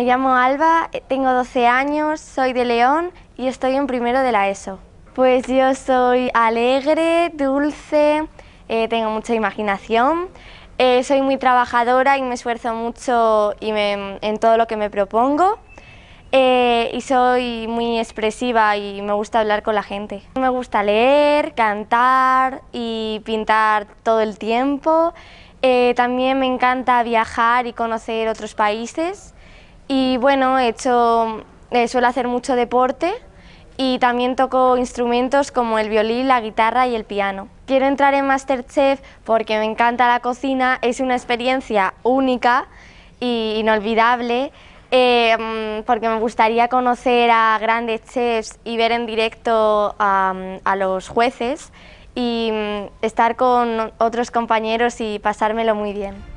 Me llamo Alba, eh, tengo 12 años, soy de León y estoy en primero de la ESO. Pues yo soy alegre, dulce, eh, tengo mucha imaginación, eh, soy muy trabajadora y me esfuerzo mucho y en todo lo que me propongo. y soy muy expresiva y me gusta hablar con la gente. Me gusta leer, cantar y pintar todo el tiempo. también me encanta viajar y conocer otros países y bueno, he hecho, eh, suelo hacer mucho deporte y también toco instrumentos como el violín, la guitarra y el piano. Quiero entrar en Masterchef porque me encanta la cocina, es una experiencia única e inolvidable em, porque me gustaría conocer a grandes chefs y ver en directo a los jueces y mm, estar con otros compañeros y pasármelo muy bien.